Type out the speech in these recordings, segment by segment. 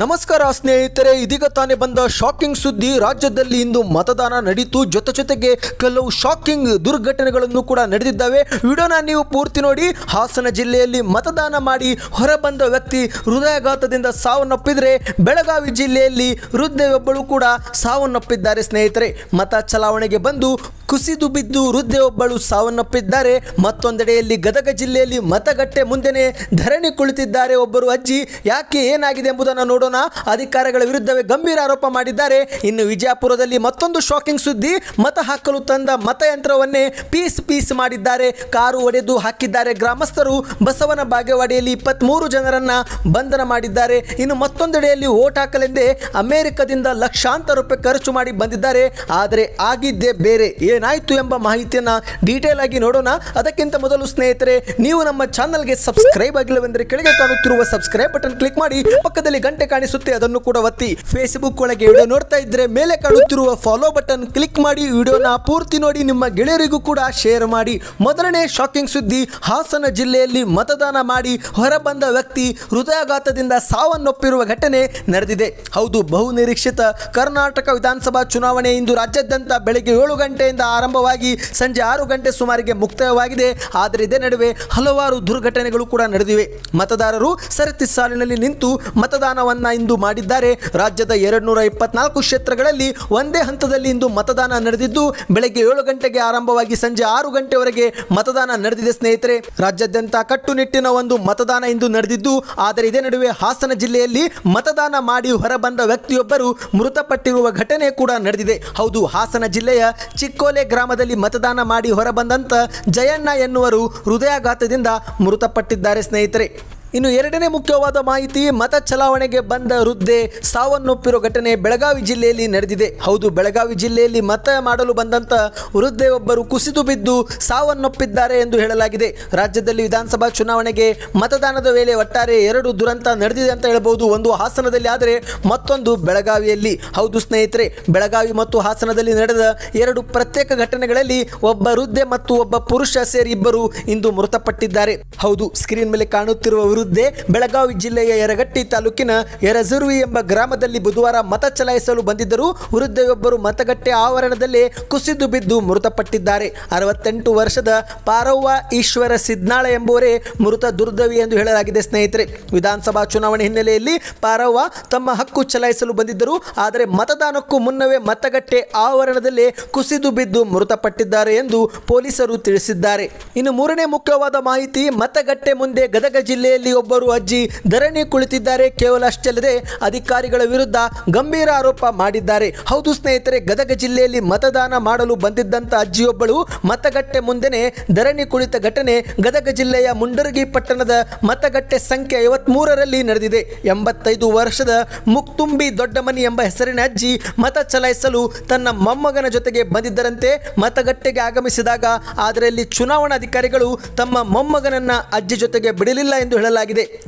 ನಮಸ್ಕಾರ ಸ್ನೇಹಿತರೆ ಇದೀಗ ತಾನೇ ಬಂದ ಶಾಕಿಂಗ್ ಸುದ್ದಿ ರಾಜ್ಯದಲ್ಲಿ ಇಂದು ಮತದಾನ ನಡೀತು ಜೊತೆ ಜೊತೆಗೆ ಕೆಲವು ಶಾಕಿಂಗ್ ದುರ್ಘಟನೆಗಳನ್ನು ಕೂಡ ನಡೆದಿದ್ದಾವೆ ವಿಡಿಯೋನ ನೀವು ಪೂರ್ತಿ ನೋಡಿ ಹಾಸನ ಜಿಲ್ಲೆಯಲ್ಲಿ ಮತದಾನ ಮಾಡಿ ಹೊರಬಂದ ವ್ಯಕ್ತಿ ಹೃದಯಾಘಾತದಿಂದ ಸಾವನ್ನಪ್ಪಿದ್ರೆ ಬೆಳಗಾವಿ ಜಿಲ್ಲೆಯಲ್ಲಿ ವೃದ್ಧೆಯೊಬ್ಬಳು ಕೂಡ ಸಾವನ್ನಪ್ಪಿದ್ದಾರೆ ಸ್ನೇಹಿತರೆ ಮತ ಚಲಾವಣೆಗೆ ಬಂದು ಕುಸಿದು ಬಿದ್ದು ವೃದ್ಧೆಯೊಬ್ಬಳು ಸಾವನ್ನಪ್ಪಿದ್ದಾರೆ ಮತ್ತೊಂದೆಡೆಯಲ್ಲಿ ಗದಗ ಜಿಲ್ಲೆಯಲ್ಲಿ ಮತಗಟ್ಟೆ ಮುಂದೆನೆ ಧರಣಿ ಕುಳಿತಿದ್ದಾರೆ ಒಬ್ಬರು ಅಜ್ಜಿ ಯಾಕೆ ಏನಾಗಿದೆ ಎಂಬುದನ್ನು ನೋಡೋಣ ಮಾಡೋಣ ಅಧಿಕಾರಿಗಳ ವಿರುದ್ಧವೇ ಗಂಭೀರ ಆರೋಪ ಮಾಡಿದ್ದಾರೆ ಇನ್ನು ವಿಜಯಪುರದಲ್ಲಿ ಮತ್ತೊಂದು ಶಾಕಿಂಗ್ ಸುದ್ದಿ ಮತ ಹಾಕಲು ತಂದ ಮತಯಂತ್ರವನ್ನೇ ಪೀಸ್ ಪೀಸ್ ಮಾಡಿದ್ದಾರೆ ಕಾರು ಒಡೆದು ಹಾಕಿದ್ದಾರೆ ಗ್ರಾಮಸ್ಥರು ಬಸವನ ಬಾಗೇವಾಡಿಯಲ್ಲಿ ಇಪ್ಪತ್ಮೂರು ಜನರನ್ನ ಬಂಧನ ಮಾಡಿದ್ದಾರೆ ಇನ್ನು ಮತ್ತೊಂದೆಡೆಯಲ್ಲಿ ಓಟ್ ಹಾಕಲೆಂದೇ ಅಮೆರಿಕದಿಂದ ಲಕ್ಷಾಂತರ ರೂಪಾಯಿ ಖರ್ಚು ಮಾಡಿ ಬಂದಿದ್ದಾರೆ ಆದರೆ ಆಗಿದ್ದೇ ಬೇರೆ ಏನಾಯಿತು ಎಂಬ ಮಾಹಿತಿಯನ್ನು ಡೀಟೇಲ್ ಆಗಿ ನೋಡೋಣ ಅದಕ್ಕಿಂತ ಮೊದಲು ಸ್ನೇಹಿತರೆ ನೀವು ನಮ್ಮ ಚಾನಲ್ಗೆ ಸಬ್ಸ್ಕ್ರೈಬ್ ಆಗಿಲ್ಲವೆಂದರೆ ಕೆಳಗೆ ಕಾಣುತ್ತಿರುವ ಸಬ್ಸ್ಕ್ರೈಬ್ ಬಟನ್ ಕ್ಲಿಕ್ ಮಾಡಿ ಪಕ್ಕದಲ್ಲಿ ಗಂಟೆ ಕಾಣಿಸುತ್ತೆ ಅದನ್ನು ಕೂಡ ಒತ್ತಿ ಫೇಸ್ಬುಕ್ ಒಳಗೆ ವಿಡಿಯೋ ನೋಡ್ತಾ ಇದ್ರೆ ಮೇಲೆ ಕಾಣುತ್ತಿರುವ ಫಾಲೋ ಬಟನ್ ಕ್ಲಿಕ್ ಮಾಡಿ ವಿಡಿಯೋನ ಪೂರ್ತಿ ನೋಡಿ ನಿಮ್ಮ ಗೆಳೆಯರಿಗೂ ಕೂಡ ಶೇರ್ ಮಾಡಿ ಮೊದಲನೇ ಶಾಕಿಂಗ್ ಸುದ್ದಿ ಹಾಸನ ಜಿಲ್ಲೆಯಲ್ಲಿ ಮತದಾನ ಮಾಡಿ ಹೊರಬಂದ ವ್ಯಕ್ತಿ ಹೃದಯಾಘಾತದಿಂದ ಸಾವನ್ನಪ್ಪಿರುವ ಘಟನೆ ನಡೆದಿದೆ ಹೌದು ಬಹು ನಿರೀಕ್ಷಿತ ಕರ್ನಾಟಕ ವಿಧಾನಸಭಾ ಚುನಾವಣೆ ಇಂದು ರಾಜ್ಯಾದ್ಯಂತ ಬೆಳಗ್ಗೆ ಏಳು ಗಂಟೆಯಿಂದ ಆರಂಭವಾಗಿ ಸಂಜೆ ಆರು ಗಂಟೆ ಸುಮಾರಿಗೆ ಮುಕ್ತಾಯವಾಗಿದೆ ಆದರೆ ಇದೇ ನಡುವೆ ಹಲವಾರು ದುರ್ಘಟನೆಗಳು ಕೂಡ ನಡೆದಿವೆ ಮತದಾರರು ಸರತಿ ಸಾಲಿನಲ್ಲಿ ನಿಂತು ಮತದಾನವನ್ನು ಮತದಾನವನ್ನ ಇಂದು ಮಾಡಿದ್ದಾರೆ ರಾಜ್ಯದ ಎರಡು ನೂರ ಇಪ್ಪತ್ನಾಲ್ಕು ಕ್ಷೇತ್ರಗಳಲ್ಲಿ ಒಂದೇ ಹಂತದಲ್ಲಿ ಇಂದು ಮತದಾನ ನಡೆದಿದ್ದು ಬೆಳಗ್ಗೆ ಏಳು ಗಂಟೆಗೆ ಆರಂಭವಾಗಿ ಸಂಜೆ ಆರು ಗಂಟೆವರೆಗೆ ಮತದಾನ ನಡೆದಿದೆ ಸ್ನೇಹಿತರೆ ರಾಜ್ಯಾದ್ಯಂತ ಕಟ್ಟುನಿಟ್ಟಿನ ಒಂದು ಮತದಾನ ಇಂದು ನಡೆದಿದ್ದು ಆದರೆ ಇದೇ ನಡುವೆ ಹಾಸನ ಜಿಲ್ಲೆಯಲ್ಲಿ ಮತದಾನ ಮಾಡಿ ಹೊರಬಂದ ವ್ಯಕ್ತಿಯೊಬ್ಬರು ಮೃತಪಟ್ಟಿರುವ ಘಟನೆ ಕೂಡ ನಡೆದಿದೆ ಹೌದು ಹಾಸನ ಜಿಲ್ಲೆಯ ಚಿಕ್ಕೋಲೆ ಗ್ರಾಮದಲ್ಲಿ ಮತದಾನ ಮಾಡಿ ಹೊರಬಂದಂತ ಜಯಣ್ಣ ಎನ್ನುವರು ಹೃದಯಾಘಾತದಿಂದ ಮೃತಪಟ್ಟಿದ್ದಾರೆ ಸ್ನೇಹಿತರೆ ಇನ್ನು ಎರಡನೇ ಮುಖ್ಯವಾದ ಮಾಹಿತಿ ಮತ ಚಲಾವಣೆಗೆ ಬಂದ ವೃದ್ಧೆ ಸಾವನ್ನೊಪ್ಪಿರುವ ಘಟನೆ ಬೆಳಗಾವಿ ಜಿಲ್ಲೆಯಲ್ಲಿ ನಡೆದಿದೆ ಹೌದು ಬೆಳಗಾವಿ ಜಿಲ್ಲೆಯಲ್ಲಿ ಮತ ಮಾಡಲು ಬಂದಂತ ವೃದ್ಧೆ ಒಬ್ಬರು ಕುಸಿದು ಬಿದ್ದು ಸಾವನ್ನೊಪ್ಪಿದ್ದಾರೆ ಎಂದು ಹೇಳಲಾಗಿದೆ ರಾಜ್ಯದಲ್ಲಿ ವಿಧಾನಸಭಾ ಚುನಾವಣೆಗೆ ಮತದಾನದ ವೇಳೆ ಒಟ್ಟಾರೆ ಎರಡು ದುರಂತ ನಡೆದಿದೆ ಅಂತ ಹೇಳಬಹುದು ಒಂದು ಹಾಸನದಲ್ಲಿ ಆದರೆ ಮತ್ತೊಂದು ಬೆಳಗಾವಿಯಲ್ಲಿ ಹೌದು ಸ್ನೇಹಿತರೆ ಬೆಳಗಾವಿ ಮತ್ತು ಹಾಸನದಲ್ಲಿ ನಡೆದ ಎರಡು ಪ್ರತ್ಯೇಕ ಘಟನೆಗಳಲ್ಲಿ ಒಬ್ಬ ವೃದ್ಧೆ ಮತ್ತು ಒಬ್ಬ ಪುರುಷ ಸೇರಿ ಇಬ್ಬರು ಇಂದು ಮೃತಪಟ್ಟಿದ್ದಾರೆ ಹೌದು ಸ್ಕ್ರೀನ್ ಮೇಲೆ ಕಾಣುತ್ತಿರುವ ಸುದ್ದಿ ಬೆಳಗಾವಿ ಜಿಲ್ಲೆಯ ಯರಗಟ್ಟಿ ತಾಲೂಕಿನ ಯರಜುರ್ವಿ ಎಂಬ ಗ್ರಾಮದಲ್ಲಿ ಬುಧವಾರ ಮತ ಚಲಾಯಿಸಲು ಬಂದಿದ್ದರು ವೃದ್ಧೆಯೊಬ್ಬರು ಮತಗಟ್ಟೆ ಆವರಣದಲ್ಲಿ ಕುಸಿದು ಬಿದ್ದು ಮೃತಪಟ್ಟಿದ್ದಾರೆ ಅರವತ್ತೆಂಟು ವರ್ಷದ ಪಾರವ್ವ ಈಶ್ವರ ಸಿದ್ನಾಳ ಎಂಬುವರೇ ಮೃತ ದುರ್ದವಿ ಎಂದು ಹೇಳಲಾಗಿದೆ ಸ್ನೇಹಿತರೆ ವಿಧಾನಸಭಾ ಚುನಾವಣೆ ಹಿನ್ನೆಲೆಯಲ್ಲಿ ಪಾರವ್ವ ತಮ್ಮ ಹಕ್ಕು ಚಲಾಯಿಸಲು ಬಂದಿದ್ದರು ಆದರೆ ಮತದಾನಕ್ಕೂ ಮುನ್ನವೇ ಮತಗಟ್ಟೆ ಆವರಣದಲ್ಲಿ ಕುಸಿದು ಬಿದ್ದು ಮೃತಪಟ್ಟಿದ್ದಾರೆ ಎಂದು ಪೊಲೀಸರು ತಿಳಿಸಿದ್ದಾರೆ ಇನ್ನು ಮೂರನೇ ಮುಖ್ಯವಾದ ಮಾಹಿತಿ ಮತಗಟ್ಟೆ ಮುಂದೆ ಗದಗ ಜಿಲ್ಲೆಯಲ್ಲಿ ಮನೆಯಲ್ಲಿ ಒಬ್ಬರು ಅಜ್ಜಿ ಧರಣಿ ಕುಳಿತಿದ್ದಾರೆ ಕೇವಲ ಅಷ್ಟಲ್ಲದೆ ಅಧಿಕಾರಿಗಳ ವಿರುದ್ಧ ಗಂಭೀರ ಆರೋಪ ಮಾಡಿದ್ದಾರೆ ಹೌದು ಸ್ನೇಹಿತರೆ ಗದಗ ಜಿಲ್ಲೆಯಲ್ಲಿ ಮತದಾನ ಮಾಡಲು ಬಂದಿದ್ದಂತ ಅಜ್ಜಿಯೊಬ್ಬಳು ಮತಗಟ್ಟೆ ಮುಂದೆನೆ ಧರಣಿ ಕುಳಿತ ಘಟನೆ ಗದಗ ಜಿಲ್ಲೆಯ ಮುಂಡರಗಿ ಪಟ್ಟಣದ ಮತಗಟ್ಟೆ ಸಂಖ್ಯೆ ಐವತ್ಮೂರರಲ್ಲಿ ನಡೆದಿದೆ ಎಂಬತ್ತೈದು ವರ್ಷದ ಮುಕ್ತುಂಬಿ ದೊಡ್ಡಮನಿ ಎಂಬ ಹೆಸರಿನ ಅಜ್ಜಿ ಮತ ಚಲಾಯಿಸಲು ತನ್ನ ಮೊಮ್ಮಗನ ಜೊತೆಗೆ ಬಂದಿದ್ದರಂತೆ ಮತಗಟ್ಟೆಗೆ ಆಗಮಿಸಿದಾಗ ಆದರೆ ಚುನಾವಣಾಧಿಕಾರಿಗಳು ತಮ್ಮ ಮೊಮ್ಮಗನನ್ನ ಅಜ್ಜಿ ಜೊತೆಗೆ ಬಿಡಲಿಲ್ಲ ಎಂದು ಹೇಳಲಾಗಿದೆ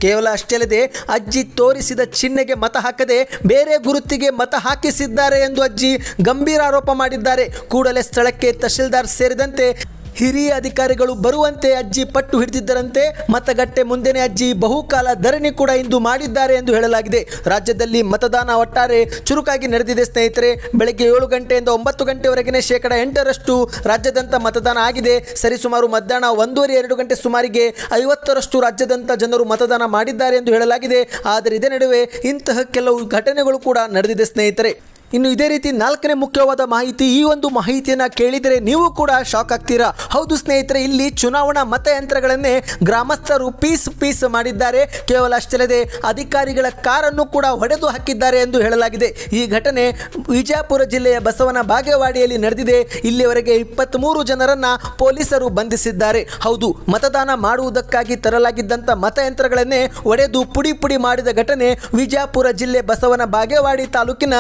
ಕೇವಲ ಅಷ್ಟೇ ಅಲ್ಲದೆ ಅಜ್ಜಿ ತೋರಿಸಿದ ಚಿಹ್ನೆಗೆ ಮತ ಹಾಕದೆ ಬೇರೆ ಗುರುತಿಗೆ ಮತ ಹಾಕಿಸಿದ್ದಾರೆ ಎಂದು ಅಜ್ಜಿ ಗಂಭೀರ ಆರೋಪ ಮಾಡಿದ್ದಾರೆ ಕೂಡಲೇ ಸ್ಥಳಕ್ಕೆ ತಹಶೀಲ್ದಾರ್ ಸೇರಿದಂತೆ ಹಿರಿಯ ಅಧಿಕಾರಿಗಳು ಬರುವಂತೆ ಅಜ್ಜಿ ಪಟ್ಟು ಹಿಡಿದಿದ್ದರಂತೆ ಮತಗಟ್ಟೆ ಮುಂದೆನೇ ಅಜ್ಜಿ ಬಹುಕಾಲ ಧರಣಿ ಕೂಡ ಇಂದು ಮಾಡಿದ್ದಾರೆ ಎಂದು ಹೇಳಲಾಗಿದೆ ರಾಜ್ಯದಲ್ಲಿ ಮತದಾನ ಒಟ್ಟಾರೆ ಚುರುಕಾಗಿ ನಡೆದಿದೆ ಸ್ನೇಹಿತರೆ ಬೆಳಗ್ಗೆ ಏಳು ಗಂಟೆಯಿಂದ ಒಂಬತ್ತು ಗಂಟೆವರೆಗಿನ ಶೇಕಡ ಎಂಟರಷ್ಟು ರಾಜ್ಯದಂತ ಮತದಾನ ಆಗಿದೆ ಸರಿಸುಮಾರು ಮಧ್ಯಾಹ್ನ ಒಂದೂವರೆ ಎರಡು ಗಂಟೆ ಸುಮಾರಿಗೆ ಐವತ್ತರಷ್ಟು ರಾಜ್ಯದಂತ ಜನರು ಮತದಾನ ಮಾಡಿದ್ದಾರೆ ಎಂದು ಹೇಳಲಾಗಿದೆ ಆದರೆ ಇದೇ ನಡುವೆ ಇಂತಹ ಕೆಲವು ಘಟನೆಗಳು ಕೂಡ ನಡೆದಿದೆ ಸ್ನೇಹಿತರೆ ಇನ್ನು ಇದೇ ರೀತಿ ನಾಲ್ಕನೇ ಮುಖ್ಯವಾದ ಮಾಹಿತಿ ಈ ಒಂದು ಮಾಹಿತಿಯನ್ನ ಕೇಳಿದರೆ ನೀವು ಕೂಡ ಶಾಕ್ ಆಗ್ತೀರಾ ಹೌದು ಸ್ನೇಹಿತರೆ ಇಲ್ಲಿ ಚುನಾವಣಾ ಮತಯಂತ್ರಗಳನ್ನೇ ಗ್ರಾಮಸ್ಥರು ಪೀಸ್ ಪೀಸ್ ಮಾಡಿದ್ದಾರೆ ಕೇವಲ ಅಷ್ಟಲ್ಲದೆ ಅಧಿಕಾರಿಗಳ ಕಾರನ್ನು ಕೂಡ ಹೊಡೆದು ಹಾಕಿದ್ದಾರೆ ಎಂದು ಹೇಳಲಾಗಿದೆ ಈ ಘಟನೆ ವಿಜಯಪುರ ಜಿಲ್ಲೆಯ ಬಸವನ ಬಾಗೇವಾಡಿಯಲ್ಲಿ ನಡೆದಿದೆ ಇಲ್ಲಿಯವರೆಗೆ ಇಪ್ಪತ್ತ್ಮೂರು ಜನರನ್ನ ಪೊಲೀಸರು ಬಂಧಿಸಿದ್ದಾರೆ ಹೌದು ಮತದಾನ ಮಾಡುವುದಕ್ಕಾಗಿ ತರಲಾಗಿದ್ದಂಥ ಮತಯಂತ್ರಗಳನ್ನೇ ಒಡೆದು ಪುಡಿ ಪುಡಿ ಮಾಡಿದ ಘಟನೆ ವಿಜಯಪುರ ಜಿಲ್ಲೆ ಬಸವನ ಬಾಗೇವಾಡಿ ತಾಲೂಕಿನ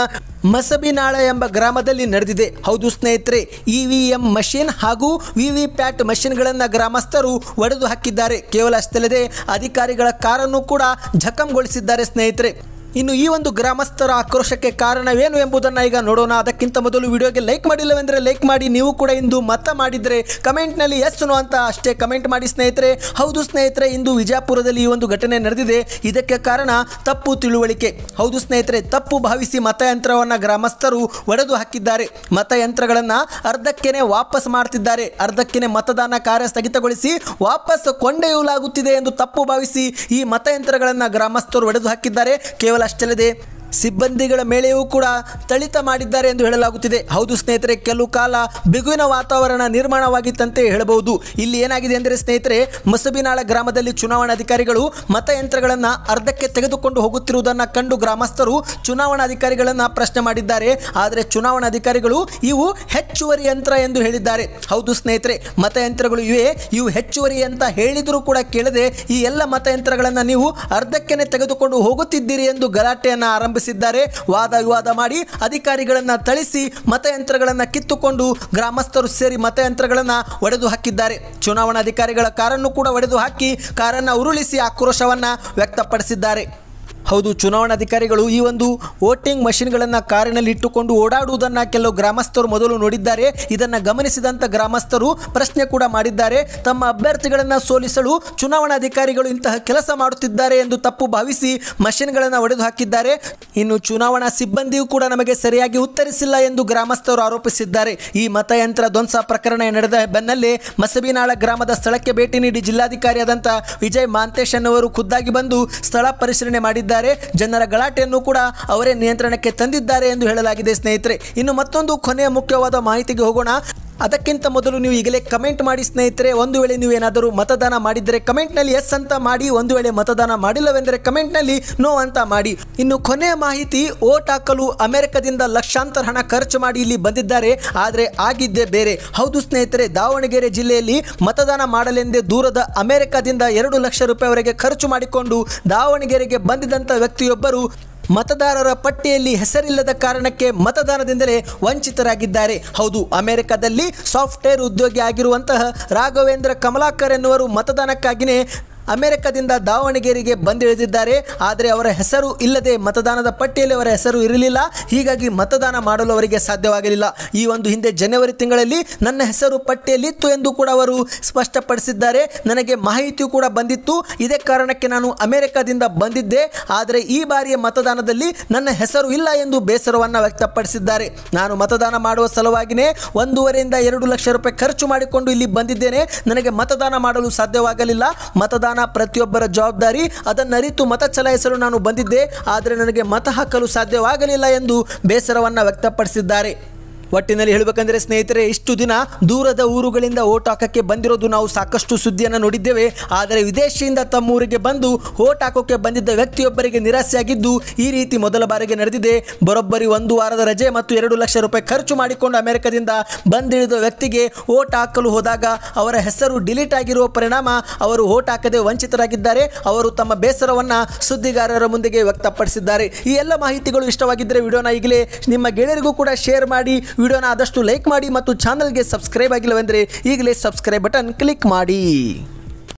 ಮಸಬಿನಾಳ ಎಂಬ ಗ್ರಾಮದಲ್ಲಿ ನಡೆದಿದೆ ಹೌದು ಸ್ನೇಹಿತರೆ ಇವಿಎಂ e ಮಷಿನ್ ಹಾಗೂ ವಿವಿ ಪ್ಯಾಟ್ ಮಷಿನ್ಗಳನ್ನು ಗ್ರಾಮಸ್ಥರು ಒಡೆದು ಹಾಕಿದ್ದಾರೆ ಕೇವಲ ಅಷ್ಟಲ್ಲದೆ ಅಧಿಕಾರಿಗಳ ಕಾರನ್ನು ಕೂಡ ಜಖಂಗೊಳಿಸಿದ್ದಾರೆ ಸ್ನೇಹಿತರೆ ಇನ್ನು ಈ ಒಂದು ಗ್ರಾಮಸ್ಥರ ಆಕ್ರೋಶಕ್ಕೆ ಕಾರಣವೇನು ಎಂಬುದನ್ನು ಈಗ ನೋಡೋಣ ಅದಕ್ಕಿಂತ ಮೊದಲು ವಿಡಿಯೋಗೆ ಲೈಕ್ ಮಾಡಿಲ್ಲವೆಂದರೆ ಲೈಕ್ ಮಾಡಿ ನೀವು ಕೂಡ ಇಂದು ಮತ ಮಾಡಿದರೆ ಕಮೆಂಟ್ನಲ್ಲಿ ಎಸ್ ನೋ ಅಂತ ಅಷ್ಟೇ ಕಮೆಂಟ್ ಮಾಡಿ ಸ್ನೇಹಿತರೆ ಹೌದು ಸ್ನೇಹಿತರೆ ಇಂದು ವಿಜಯಪುರದಲ್ಲಿ ಈ ಒಂದು ಘಟನೆ ನಡೆದಿದೆ ಇದಕ್ಕೆ ಕಾರಣ ತಪ್ಪು ತಿಳುವಳಿಕೆ ಹೌದು ಸ್ನೇಹಿತರೆ ತಪ್ಪು ಭಾವಿಸಿ ಮತಯಂತ್ರವನ್ನು ಗ್ರಾಮಸ್ಥರು ಒಡೆದು ಹಾಕಿದ್ದಾರೆ ಮತಯಂತ್ರಗಳನ್ನು ಅರ್ಧಕ್ಕೆನೆ ವಾಪಸ್ ಮಾಡ್ತಿದ್ದಾರೆ ಅರ್ಧಕ್ಕೆನೆ ಮತದಾನ ಕಾರ್ಯ ಸ್ಥಗಿತಗೊಳಿಸಿ ವಾಪಸ್ ಕೊಂಡೊಯ್ಯಲಾಗುತ್ತಿದೆ ಎಂದು ತಪ್ಪು ಭಾವಿಸಿ ಈ ಮತಯಂತ್ರಗಳನ್ನು ಗ್ರಾಮಸ್ಥರು ಒಡೆದು ಹಾಕಿದ್ದಾರೆ ಕೇವಲ लास्ट चले दे ಸಿಬ್ಬಂದಿಗಳ ಮೇಲೆಯೂ ಕೂಡ ತಳಿತ ಮಾಡಿದ್ದಾರೆ ಎಂದು ಹೇಳಲಾಗುತ್ತಿದೆ ಹೌದು ಸ್ನೇಹಿತರೆ ಕೆಲವು ಕಾಲ ಬಿಗುವಿನ ವಾತಾವರಣ ನಿರ್ಮಾಣವಾಗಿತ್ತಂತೆ ಹೇಳಬಹುದು ಇಲ್ಲಿ ಏನಾಗಿದೆ ಅಂದರೆ ಸ್ನೇಹಿತರೆ ಮಸಬಿನಾಳ ಗ್ರಾಮದಲ್ಲಿ ಚುನಾವಣಾ ಅಧಿಕಾರಿಗಳು ಮತಯಂತ್ರಗಳನ್ನು ಅರ್ಧಕ್ಕೆ ತೆಗೆದುಕೊಂಡು ಹೋಗುತ್ತಿರುವುದನ್ನು ಕಂಡು ಗ್ರಾಮಸ್ಥರು ಅಧಿಕಾರಿಗಳನ್ನು ಪ್ರಶ್ನೆ ಮಾಡಿದ್ದಾರೆ ಆದರೆ ಚುನಾವಣಾ ಅಧಿಕಾರಿಗಳು ಇವು ಹೆಚ್ಚುವರಿ ಯಂತ್ರ ಎಂದು ಹೇಳಿದ್ದಾರೆ ಹೌದು ಸ್ನೇಹಿತರೆ ಮತಯಂತ್ರಗಳು ಇವೆ ಇವು ಹೆಚ್ಚುವರಿ ಅಂತ ಹೇಳಿದರೂ ಕೂಡ ಕೇಳದೆ ಈ ಎಲ್ಲ ಮತಯಂತ್ರಗಳನ್ನು ನೀವು ಅರ್ಧಕ್ಕೆ ತೆಗೆದುಕೊಂಡು ಹೋಗುತ್ತಿದ್ದೀರಿ ಎಂದು ಗಲಾಟೆಯನ್ನು ಆರಂಭ ಆರಂಭಿಸಿದ್ದಾರೆ ವಾದ ವಿವಾದ ಮಾಡಿ ಅಧಿಕಾರಿಗಳನ್ನು ಥಳಿಸಿ ಮತಯಂತ್ರಗಳನ್ನ ಕಿತ್ತುಕೊಂಡು ಗ್ರಾಮಸ್ಥರು ಸೇರಿ ಮತಯಂತ್ರಗಳನ್ನ ಒಡೆದು ಹಾಕಿದ್ದಾರೆ ಚುನಾವಣಾಧಿಕಾರಿಗಳ ಕಾರನ್ನು ಕೂಡ ಒಡೆದು ಹಾಕಿ ಕಾರನ್ನು ಉರುಳಿಸಿ ಆಕ್ರೋಶವನ್ನ ವ್ಯಕ್ತಪಡಿಸಿದ್ದಾರೆ ಹೌದು ಚುನಾವಣಾಧಿಕಾರಿಗಳು ಈ ಒಂದು ವೋಟಿಂಗ್ ಮಷಿನ್ಗಳನ್ನು ಕಾರಿನಲ್ಲಿ ಇಟ್ಟುಕೊಂಡು ಓಡಾಡುವುದನ್ನು ಕೆಲವು ಗ್ರಾಮಸ್ಥರು ಮೊದಲು ನೋಡಿದ್ದಾರೆ ಇದನ್ನು ಗಮನಿಸಿದಂಥ ಗ್ರಾಮಸ್ಥರು ಪ್ರಶ್ನೆ ಕೂಡ ಮಾಡಿದ್ದಾರೆ ತಮ್ಮ ಅಭ್ಯರ್ಥಿಗಳನ್ನು ಸೋಲಿಸಲು ಚುನಾವಣಾಧಿಕಾರಿಗಳು ಇಂತಹ ಕೆಲಸ ಮಾಡುತ್ತಿದ್ದಾರೆ ಎಂದು ತಪ್ಪು ಭಾವಿಸಿ ಮಷಿನ್ಗಳನ್ನು ಒಡೆದು ಹಾಕಿದ್ದಾರೆ ಇನ್ನು ಚುನಾವಣಾ ಸಿಬ್ಬಂದಿಯೂ ಕೂಡ ನಮಗೆ ಸರಿಯಾಗಿ ಉತ್ತರಿಸಿಲ್ಲ ಎಂದು ಗ್ರಾಮಸ್ಥರು ಆರೋಪಿಸಿದ್ದಾರೆ ಈ ಮತಯಂತ್ರ ಧ್ವಂಸ ಪ್ರಕರಣ ನಡೆದ ಬೆನ್ನಲ್ಲೇ ಮಸಬಿನಾಳ ಗ್ರಾಮದ ಸ್ಥಳಕ್ಕೆ ಭೇಟಿ ನೀಡಿ ಜಿಲ್ಲಾಧಿಕಾರಿಯಾದಂಥ ವಿಜಯ್ ಮಾಂತೇಶ್ ಅವರು ಖುದ್ದಾಗಿ ಬಂದು ಸ್ಥಳ ಪರಿಶೀಲನೆ ಮಾಡಿದ್ದಾರೆ ಮಾಡಿದ್ದಾರೆ ಜನರ ಗಲಾಟೆಯನ್ನು ಕೂಡ ಅವರೇ ನಿಯಂತ್ರಣಕ್ಕೆ ತಂದಿದ್ದಾರೆ ಎಂದು ಹೇಳಲಾಗಿದೆ ಸ್ನೇಹಿತರೆ ಇನ್ನು ಮತ್ತೊಂದು ಕೊನೆಯ ಮುಖ್ಯವಾದ ಮಾಹಿತಿಗೆ ಹೋಗೋಣ ಅದಕ್ಕಿಂತ ಮೊದಲು ನೀವು ಈಗಲೇ ಕಮೆಂಟ್ ಮಾಡಿ ಸ್ನೇಹಿತರೆ ಒಂದು ವೇಳೆ ನೀವು ಏನಾದರೂ ಮತದಾನ ಮಾಡಿದರೆ ಕಮೆಂಟ್ನಲ್ಲಿ ಎಸ್ ಅಂತ ಮಾಡಿ ಒಂದು ವೇಳೆ ಮತದಾನ ಮಾಡಿಲ್ಲವೆಂದರೆ ಕಮೆಂಟ್ನಲ್ಲಿ ನೋ ಅಂತ ಮಾಡಿ ಇನ್ನು ಕೊನೆಯ ಮಾಹಿತಿ ಓಟ್ ಹಾಕಲು ಅಮೆರಿಕದಿಂದ ಲಕ್ಷಾಂತರ ಹಣ ಖರ್ಚು ಮಾಡಿ ಇಲ್ಲಿ ಬಂದಿದ್ದಾರೆ ಆದರೆ ಆಗಿದ್ದೇ ಬೇರೆ ಹೌದು ಸ್ನೇಹಿತರೆ ದಾವಣಗೆರೆ ಜಿಲ್ಲೆಯಲ್ಲಿ ಮತದಾನ ಮಾಡಲೆಂದೇ ದೂರದ ಅಮೆರಿಕದಿಂದ ಎರಡು ಲಕ್ಷ ರೂಪಾಯಿವರೆಗೆ ಖರ್ಚು ಮಾಡಿಕೊಂಡು ದಾವಣಗೆರೆಗೆ ಬಂದಿದ್ದಂಥ ವ್ಯಕ್ತಿಯೊಬ್ಬರು ಮತದಾರರ ಪಟ್ಟಿಯಲ್ಲಿ ಹೆಸರಿಲ್ಲದ ಕಾರಣಕ್ಕೆ ಮತದಾನದಿಂದಲೇ ವಂಚಿತರಾಗಿದ್ದಾರೆ ಹೌದು ಅಮೆರಿಕದಲ್ಲಿ ಸಾಫ್ಟ್ವೇರ್ ಉದ್ಯೋಗಿ ಆಗಿರುವಂತಹ ರಾಘವೇಂದ್ರ ಕಮಲಾಕರ್ ಎನ್ನುವರು ಮತದಾನಕ್ಕಾಗಿಯೇ ಅಮೆರಿಕದಿಂದ ದಾವಣಗೆರೆಗೆ ಬಂದಿಳಿದಿದ್ದಾರೆ ಆದರೆ ಅವರ ಹೆಸರು ಇಲ್ಲದೆ ಮತದಾನದ ಪಟ್ಟಿಯಲ್ಲಿ ಅವರ ಹೆಸರು ಇರಲಿಲ್ಲ ಹೀಗಾಗಿ ಮತದಾನ ಮಾಡಲು ಅವರಿಗೆ ಸಾಧ್ಯವಾಗಲಿಲ್ಲ ಈ ಒಂದು ಹಿಂದೆ ಜನವರಿ ತಿಂಗಳಲ್ಲಿ ನನ್ನ ಹೆಸರು ಪಟ್ಟಿಯಲ್ಲಿತ್ತು ಎಂದು ಕೂಡ ಅವರು ಸ್ಪಷ್ಟಪಡಿಸಿದ್ದಾರೆ ನನಗೆ ಮಾಹಿತಿಯೂ ಕೂಡ ಬಂದಿತ್ತು ಇದೇ ಕಾರಣಕ್ಕೆ ನಾನು ಅಮೆರಿಕದಿಂದ ಬಂದಿದ್ದೆ ಆದರೆ ಈ ಬಾರಿಯ ಮತದಾನದಲ್ಲಿ ನನ್ನ ಹೆಸರು ಇಲ್ಲ ಎಂದು ಬೇಸರವನ್ನು ವ್ಯಕ್ತಪಡಿಸಿದ್ದಾರೆ ನಾನು ಮತದಾನ ಮಾಡುವ ಸಲುವಾಗಿಯೇ ಒಂದೂವರೆಯಿಂದ ಎರಡು ಲಕ್ಷ ರೂಪಾಯಿ ಖರ್ಚು ಮಾಡಿಕೊಂಡು ಇಲ್ಲಿ ಬಂದಿದ್ದೇನೆ ನನಗೆ ಮತದಾನ ಮಾಡಲು ಸಾಧ್ಯವಾಗಲಿಲ್ಲ ಮತದಾನ ಪ್ರತಿಯೊಬ್ಬರ ಜವಾಬ್ದಾರಿ ಅದನ್ನರಿತು ಮತ ಚಲಾಯಿಸಲು ನಾನು ಬಂದಿದ್ದೆ ಆದರೆ ನನಗೆ ಮತ ಹಾಕಲು ಸಾಧ್ಯವಾಗಲಿಲ್ಲ ಎಂದು ಬೇಸರವನ್ನು ವ್ಯಕ್ತಪಡಿಸಿದ್ದಾರೆ ಒಟ್ಟಿನಲ್ಲಿ ಹೇಳಬೇಕಂದ್ರೆ ಸ್ನೇಹಿತರೆ ಇಷ್ಟು ದಿನ ದೂರದ ಊರುಗಳಿಂದ ಓಟ್ ಹಾಕೋಕ್ಕೆ ಬಂದಿರೋದು ನಾವು ಸಾಕಷ್ಟು ಸುದ್ದಿಯನ್ನು ನೋಡಿದ್ದೇವೆ ಆದರೆ ವಿದೇಶಿಯಿಂದ ತಮ್ಮ ಊರಿಗೆ ಬಂದು ಓಟ್ ಹಾಕೋಕ್ಕೆ ಬಂದಿದ್ದ ವ್ಯಕ್ತಿಯೊಬ್ಬರಿಗೆ ನಿರಾಸೆಯಾಗಿದ್ದು ಈ ರೀತಿ ಮೊದಲ ಬಾರಿಗೆ ನಡೆದಿದೆ ಬರೋಬ್ಬರಿ ಒಂದು ವಾರದ ರಜೆ ಮತ್ತು ಎರಡು ಲಕ್ಷ ರೂಪಾಯಿ ಖರ್ಚು ಮಾಡಿಕೊಂಡು ಅಮೆರಿಕದಿಂದ ಬಂದಿಳಿದ ವ್ಯಕ್ತಿಗೆ ಓಟ್ ಹಾಕಲು ಹೋದಾಗ ಅವರ ಹೆಸರು ಡಿಲೀಟ್ ಆಗಿರುವ ಪರಿಣಾಮ ಅವರು ಓಟ್ ಹಾಕದೆ ವಂಚಿತರಾಗಿದ್ದಾರೆ ಅವರು ತಮ್ಮ ಬೇಸರವನ್ನು ಸುದ್ದಿಗಾರರ ಮುಂದೆ ವ್ಯಕ್ತಪಡಿಸಿದ್ದಾರೆ ಈ ಎಲ್ಲ ಮಾಹಿತಿಗಳು ಇಷ್ಟವಾಗಿದ್ದರೆ ವಿಡಿಯೋನ ಈಗಲೇ ನಿಮ್ಮ ಗೆಳೆಯರಿಗೂ ಕೂಡ ಶೇರ್ ಮಾಡಿ ವಿಡಿಯೋನ ಆದಷ್ಟು ಲೈಕ್ ಮಾಡಿ ಮತ್ತು ಚಾನಲ್ಗೆ ಸಬ್ಸ್ಕ್ರೈಬ್ ಆಗಿಲ್ಲವೆಂದರೆ ಈಗಲೇ ಸಬ್ಸ್ಕ್ರೈಬ್ ಬಟನ್ ಕ್ಲಿಕ್ ಮಾಡಿ